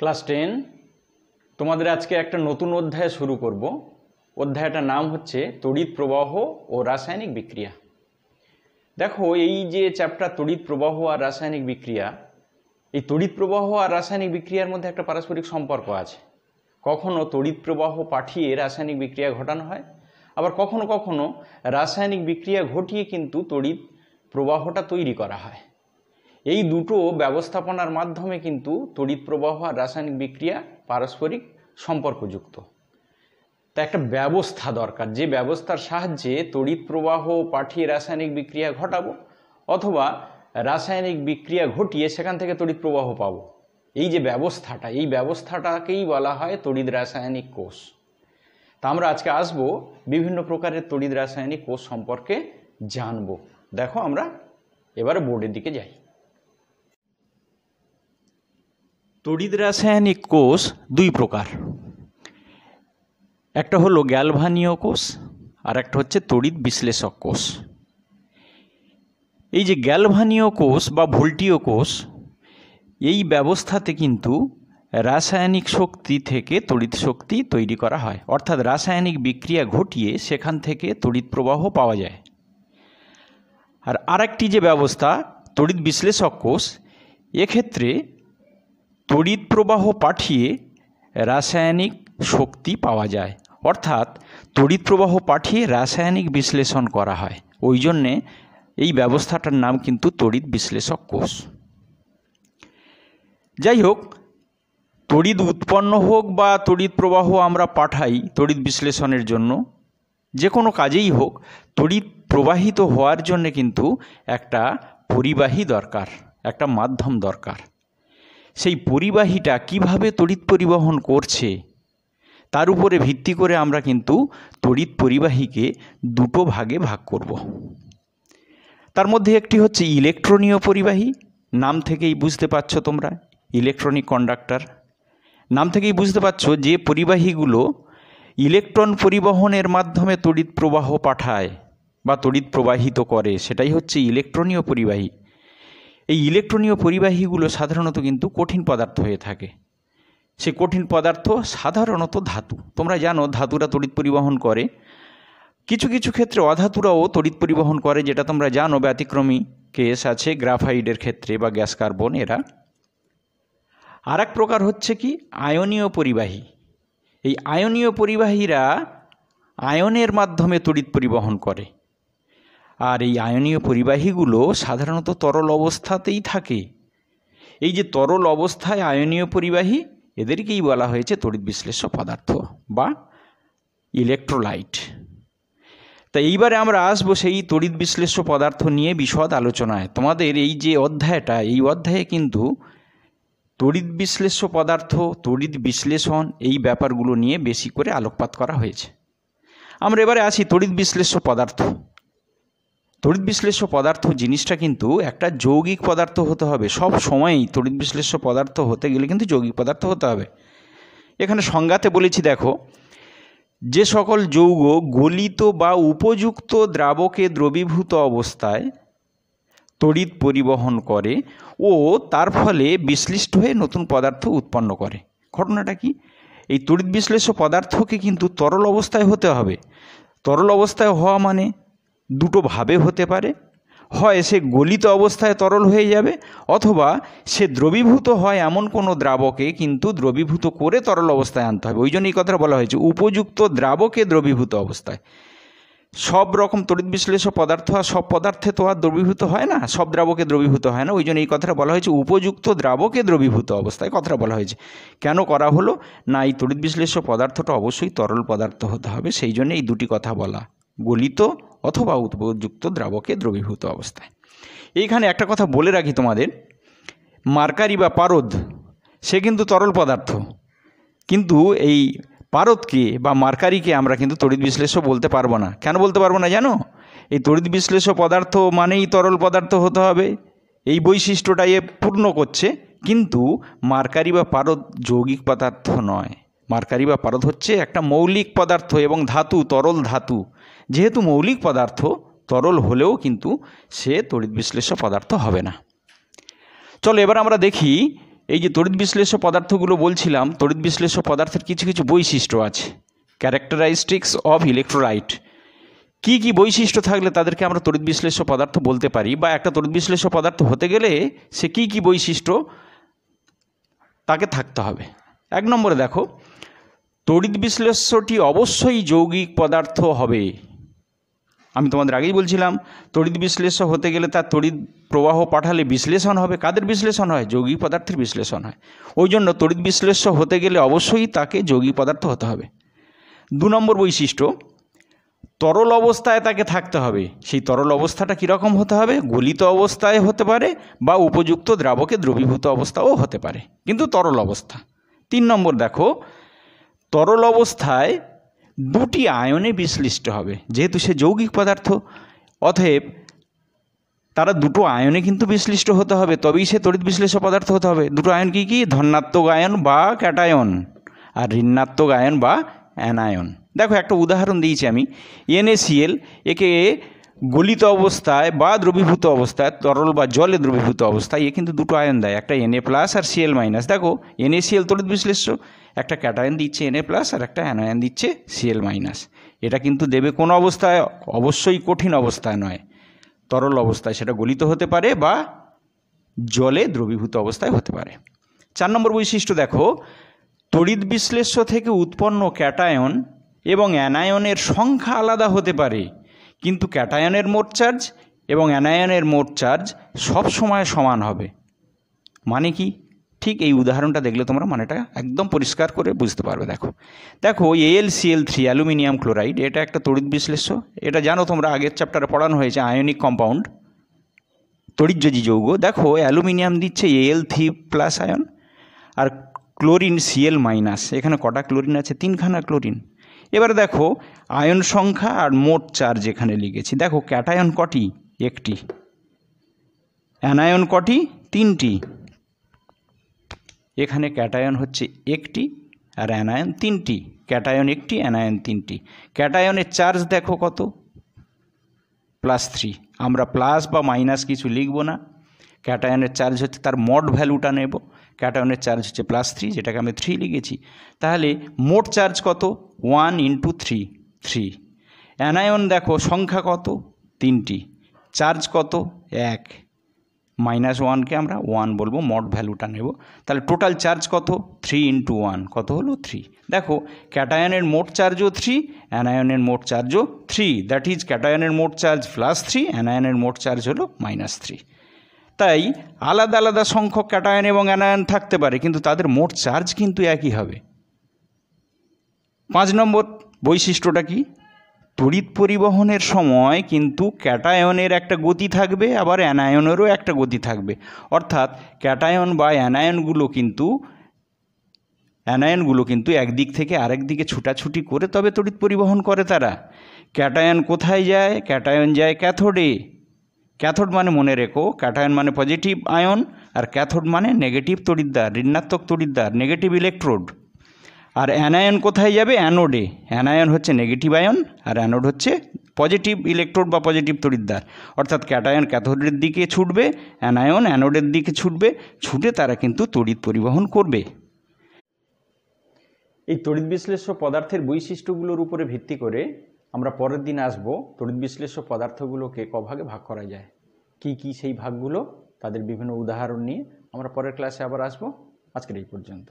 Class ten তোমাদের আজকে একটা নতুন অধ্যায় শুরু করব অধ্যায়টার নাম হচ্ছে তড়িৎ প্রবাহ ও রাসায়নিক বিক্রিয়া দেখো এই যে চ্যাপ্টার তড়িৎ প্রবাহ আর রাসায়নিক বিক্রিয়া এই তড়িৎ প্রবাহ আর রাসায়নিক বিক্রিয়ার মধ্যে একটা পারস্পরিক সম্পর্ক আছে কখনো তড়িৎ প্রবাহ পাঠিয়ে রাসায়নিক বিক্রিয়া ঘটানো হয় আবার কখনো কখনো রাসায়নিক বিক্রিয়া ঘটিয়ে কিন্তু তড়িৎ প্রবাহটা তৈরি করা হয় এই দুটো ব্যবস্থাপনার মাধ্যমে কিন্তু তড়িৎ প্রবাহ আর রাসায়নিক বিক্রিয়া পারস্পরিক সম্পর্কযুক্ত তা একটা ব্যবস্থা দরকার যে ব্যবস্থার সাহায্যে তড়িৎ প্রবাহ পাঠিয়ে রাসায়নিক বিক্রিয়া ঘটাবো অথবা রাসায়নিক বিক্রিয়া ঘটিয়ে সেখান থেকে তড়িৎ প্রবাহ পাব এই যে ব্যবস্থাটা এই ব্যবস্থাটাকেই বলা হয় তড়িৎ রাসায়নিক কোষ তা আমরা আজকে আসব বিভিন্ন প্রকারের তড়িৎ রাসায়নিক কোষ সম্পর্কে জানব দেখো আমরা এবারে বোর্ডের দিকে যাই তড়িৎ রাসায়নিক কোষ দুই প্রকার একটা হলো গ্যালভানীয় কোষ আর একটা হচ্ছে তড়িৎ বিশ্লেষক কোষ এই যে গ্যালভানীয় কোষ বা ভোল্টীয় কোষ এই ব্যবস্থাতে কিন্তু রাসায়নিক শক্তি থেকে তড়িৎ শক্তি তৈরি করা হয় অর্থাৎ রাসায়নিক বিক্রিয়া ঘটিয়ে সেখান থেকে তড়িৎ প্রবাহ পাওয়া যায় আর আরেকটি যে ব্যবস্থা তড়িৎ বিশ্লেষক কোষ এক্ষেত্রে তড়িৎ প্রবাহ পাঠিয়ে রাসায়নিক শক্তি পাওয়া যায় অর্থাৎ তড়িৎ প্রবাহ পাঠিয়ে রাসায়নিক বিশ্লেষণ করা হয় ওই জন্যে এই ব্যবস্থাটার নাম কিন্তু তড়িৎ বিশ্লেষক কোষ যাই হোক তড়িৎ উৎপন্ন হোক বা তড়িৎ প্রবাহ আমরা পাঠাই তড়িৎ বিশ্লেষণের জন্য যে কোনো কাজেই হোক তড়িৎ প্রবাহিত হওয়ার জন্যে কিন্তু একটা পরিবাহী দরকার একটা মাধ্যম দরকার সেই পরিবাহীটা কিভাবে তড়িৎ পরিবহন করছে তার উপরে ভিত্তি করে আমরা কিন্তু তড়িৎ পরিবাহীকে দুটো ভাগে ভাগ করব। তার মধ্যে একটি হচ্ছে ইলেকট্রনীয় পরিবাহী নাম থেকেই বুঝতে পারছো তোমরা ইলেকট্রনিক কন্ডাক্টর নাম থেকেই বুঝতে পারছো যে পরিবাহীগুলো ইলেকট্রন পরিবহনের মাধ্যমে তড়িৎ প্রবাহ পাঠায় বা তড়িৎ প্রবাহিত করে সেটাই হচ্ছে ইলেকট্রনীয় পরিবাহী এই ইলেকট্রনীয় পরিবাহীগুলো সাধারণত কিন্তু কঠিন পদার্থ হয়ে থাকে সে কঠিন পদার্থ সাধারণত ধাতু তোমরা জানো ধাতুরা তড়িৎ পরিবহন করে কিছু কিছু ক্ষেত্রে অধাতুরাও তড়িৎ পরিবহন করে যেটা তোমরা জানো ব্যতিক্রমী কেস আছে গ্রাফাইডের ক্ষেত্রে বা গ্যাস কার্বন এরা আর এক প্রকার হচ্ছে কি আয়নীয় পরিবাহী এই আয়নীয় পরিবাহীরা আয়নের মাধ্যমে তড়িৎ পরিবহন করে আর এই আয়নীয় পরিবাহীগুলো সাধারণত তরল অবস্থাতেই থাকে এই যে তরল অবস্থায় আয়নীয় পরিবাহী এদেরকেই বলা হয়েছে তড়িৎ বিশ্লেষ্য পদার্থ বা ইলেকট্রোলাইট তা এইবারে আমরা আসবো সেই তড়িৎ বিশ্লেষ্য পদার্থ নিয়ে বিশদ আলোচনায় তোমাদের এই যে অধ্যায়টা এই অধ্যায়ে কিন্তু তড়িৎ বিশ্লেষ্য পদার্থ তড়িৎ বিশ্লেষণ এই ব্যাপারগুলো নিয়ে বেশি করে আলোকপাত করা হয়েছে আমরা এবারে আসি তড়িৎ বিশ্লেষ্য পদার্থ তড়িৎ বিশ্লেষ্য পদার্থ জিনিসটা কিন্তু একটা যৌগিক পদার্থ হতে হবে সব সময়ই তড়িৎ বিশ্লেষ্য পদার্থ হতে গেলে কিন্তু যৌগিক পদার্থ হতে হবে এখানে সংজ্ঞাতে বলেছি দেখো যে সকল যৌগ গলিত বা উপযুক্ত দ্রাবকে দ্রবীভূত অবস্থায় তড়িৎ পরিবহন করে ও তার ফলে বিশ্লিষ্ট হয়ে নতুন পদার্থ উৎপন্ন করে ঘটনাটা কি এই তড়িৎ বিশ্লেষ্য পদার্থকে কিন্তু তরল অবস্থায় হতে হবে তরল অবস্থায় হওয়া মানে দুটোভাবে হতে পারে হয় সে গলিত অবস্থায় তরল হয়ে যাবে অথবা সে দ্রবীভূত হয় এমন কোনো দ্রাবকে কিন্তু দ্রবীভূত করে তরল অবস্থায় আনতে হবে ওই জন্য এই কথাটা বলা হয়েছে উপযুক্ত দ্রাবকে দ্রবীভূত অবস্থায় সব রকম তড়িৎ বিশ্লেষক পদার্থ আর সব পদার্থে তো আর দ্রবীভূত হয় না সব দ্রাবকে দ্রবীভূত হয় না ওই জন্য এই কথাটা বলা হয়েছে উপযুক্ত দ্রাবকে দ্রবীভূত অবস্থায় কথাটা বলা হয়েছে কেন করা হলো না এই তড়িৎ বিশ্লেষ পদার্থটা অবশ্যই তরল পদার্থ হতে হবে সেই জন্য এই দুটি কথা বলা গলিত অথবা উদ্বোধযুক্ত দ্রাবকে দ্রবীভূত অবস্থায় এইখানে একটা কথা বলে রাখি তোমাদের মার্কারি বা পারদ সে কিন্তু তরল পদার্থ কিন্তু এই পারদকে বা মার্কারিকে আমরা কিন্তু তড়িৎ বিশ্লেষ্য বলতে পারবো না কেন বলতে পারবো না জানো এই তড়িৎ বিশ্লেষ্য পদার্থ মানেই তরল পদার্থ হতে হবে এই বৈশিষ্ট্যটা এ পূর্ণ করছে কিন্তু মার্কারি বা পারদ যৌগিক পদার্থ নয় মার্কারি বা পারদ হচ্ছে একটা মৌলিক পদার্থ এবং ধাতু তরল ধাতু যেহেতু মৌলিক পদার্থ তরল হলেও কিন্তু সে তড়িৎ বিশ্লেষ্য পদার্থ হবে না চলো এবার আমরা দেখি এই যে তড়িৎ বিশ্লেষ্য পদার্থগুলো বলছিলাম তড়িৎ বিশ্লেষ্য পদার্থের কিছু কিছু বৈশিষ্ট্য আছে ক্যারেক্টারাইস্টিক্স অফ ইলেকট্রোলাইট কি কি বৈশিষ্ট্য থাকলে তাদেরকে আমরা তড়িৎ বিশ্লেষ্য পদার্থ বলতে পারি বা একটা তড়িৎ বিশ্লেষ্য পদার্থ হতে গেলে সে কি কি বৈশিষ্ট্য তাকে থাকতে হবে এক নম্বরে দেখো তড়িৎ বিশ্লেষ্যটি অবশ্যই যৌগিক পদার্থ হবে আমি তোমাদের আগেই বলছিলাম তড়িৎ বিশ্লেষ্য হতে গেলে তার তড়িৎ প্রবাহ পাঠালে বিশ্লেষণ হবে কাদের বিশ্লেষণ হয় যৌগিক পদার্থের বিশ্লেষণ হয় ওই জন্য তড়িৎ বিশ্লেষ্য হতে গেলে অবশ্যই তাকে যৌগিক পদার্থ হতে হবে দু নম্বর বৈশিষ্ট্য তরল অবস্থায় তাকে থাকতে হবে সেই তরল অবস্থাটা কীরকম হতে হবে গলিত অবস্থায় হতে পারে বা উপযুক্ত দ্রাবকে দ্রবীভূত অবস্থাও হতে পারে কিন্তু তরল অবস্থা তিন নম্বর দেখো তরল অবস্থায় দুটি আয়নে বিশ্লিষ্ট হবে যেহেতু সে যৌগিক পদার্থ অতএব তারা দুটো আয়নে কিন্তু বিশ্লিষ্ট হতে হবে তবেই সে তড়িৎ বিশ্লিষ্ট পদার্থ হতে হবে দুটো আয়ন কি কি ধন্যাত্মক আয়ন বা ক্যাটায়ন আর ঋণাত্মক আয়ন বা অ্যানায়ন দেখো একটা উদাহরণ দিয়েছি আমি এনএসিএল একে গলিত অবস্থায় বা দ্রবীভূত অবস্থায় তরল বা জলে দ্রবীভূত অবস্থায় এ কিন্তু দুটো আয়ন দেয় একটা এনএ প্লাস আর সিএল মাইনাস দেখো এনএ সিএল তড়িৎ বিশ্লেষ্য একটা ক্যাটায়ন দিচ্ছে এনএ প্লাস আর একটা অ্যানায়ন দিচ্ছে সিএল মাইনাস এটা কিন্তু দেবে কোন অবস্থায় অবশ্যই কঠিন অবস্থায় নয় তরল অবস্থায় সেটা গলিত হতে পারে বা জলে দ্রবীভূত অবস্থায় হতে পারে চার নম্বর বৈশিষ্ট্য দেখো তড়িৎ বিশ্লেষ্য থেকে উৎপন্ন ক্যাটায়ন এবং অ্যানায়নের সংখ্যা আলাদা হতে পারে কিন্তু ক্যাটায়নের মোট চার্জ এবং অ্যানায়নের মোট চার্জ সব সময় সমান হবে মানে কি ঠিক এই উদাহরণটা দেখলে তোমরা মানেটা একদম পরিষ্কার করে বুঝতে পারবে দেখো দেখো এএলসিএল থ্রি অ্যালুমিনিয়াম ক্লোরাইড এটা একটা তড়িৎ বিশ্লেষ্য এটা জানো তোমরা আগের চ্যাপ্টারে পড়ানো হয়েছে আয়নিক কম্পাউন্ড তড়িৎযোজী যৌগ দেখো অ্যালুমিনিয়াম দিচ্ছে এল থ্রি প্লাস আয়ন আর ক্লোরিন সিএল মাইনাস এখানে কটা ক্লোরিন আছে তিনখানা ক্লোরিন এবারে দেখো আয়ন সংখ্যা আর মোট চার্জ এখানে লিখেছি দেখো ক্যাটায়ন কটি একটি অ্যানায়ন কটি তিনটি এখানে ক্যাটায়ন হচ্ছে একটি আর অ্যানায়ন তিনটি ক্যাটায়ন একটি অ্যানায়ন তিনটি ক্যাটায়নের চার্জ দেখো কত প্লাস থ্রি আমরা প্লাস বা মাইনাস কিছু লিখব না ক্যাটায়নের চার্জ হচ্ছে তার মড ভ্যালুটা নেব ক্যাটায়নের চার্জ হচ্ছে প্লাস থ্রি যেটাকে আমি থ্রি লিখেছি তাহলে মোট চার্জ কত one into three three anion দেখো সংখ্যা কত তিনটি চার্জ কত এক মাইনাস ওয়ানকে আমরা ওয়ান বলবো মট ভ্যালুটা নেব তাহলে টোটাল চার্জ কত থ্রি ইন্টু ওয়ান কত হলো থ্রি দেখো ক্যাটায়নের মোট চার্জও থ্রি অ্যানায়নের মোট চার্জও থ্রি দ্যাট ইজ ক্যাটায়নের মোট চার্জ প্লাস থ্রি অ্যানায়নের মোট চার্জ হলো মাইনাস থ্রি তাই আলাদা আলাদা সংখ্যক ক্যাটায়ন এবং অ্যানায়ন থাকতে পারে কিন্তু তাদের মোট চার্জ কিন্তু একই হবে পাঁচ নম্বর বৈশিষ্ট্যটা কি তড়িৎ পরিবহনের সময় কিন্তু ক্যাটায়নের একটা গতি থাকবে আবার অ্যানায়নেরও একটা গতি থাকবে অর্থাৎ ক্যাটায়ন বা অ্যানায়নগুলো কিন্তু অ্যানায়নগুলো কিন্তু একদিক থেকে আরেক দিকে ছুটাছুটি করে তবে তড়িৎ পরিবহন করে তারা ক্যাটায়ন কোথায় যায় ক্যাটায়ন যায় ক্যাথোডে ক্যাথোড মানে মনে রেখো ক্যাটায়ন মানে পজিটিভ আয়ন আর ক্যাথোড মানে নেগেটিভ তড়িদ্দার ঋণাত্মক তড়িদ্দার নেগেটিভ ইলেকট্রোড আর অ্যানায়ন কোথায় যাবে অ্যানোডে অ্যানায়ন হচ্ছে নেগেটিভ আয়ন আর অ্যানোড হচ্ছে পজিটিভ ইলেকট্রোড বা পজিটিভ তড়িদ্দার অর্থাৎ ক্যাটায়ন ক্যাথোডের দিকে ছুটবে অ্যানায়ন অ্যানোডের দিকে ছুটবে ছুটে তারা কিন্তু তড়িৎ পরিবহন করবে এই তড়িৎ বিশ্লেষ্য পদার্থের বৈশিষ্ট্যগুলোর উপরে ভিত্তি করে আমরা পরের দিন আসব তড়িৎ বিশ্লেষ্য পদার্থগুলোকে কভাগে ভাগ করা যায় কি কি সেই ভাগগুলো তাদের বিভিন্ন উদাহরণ নিয়ে আমরা পরের ক্লাসে আবার আসব আজকের এই পর্যন্ত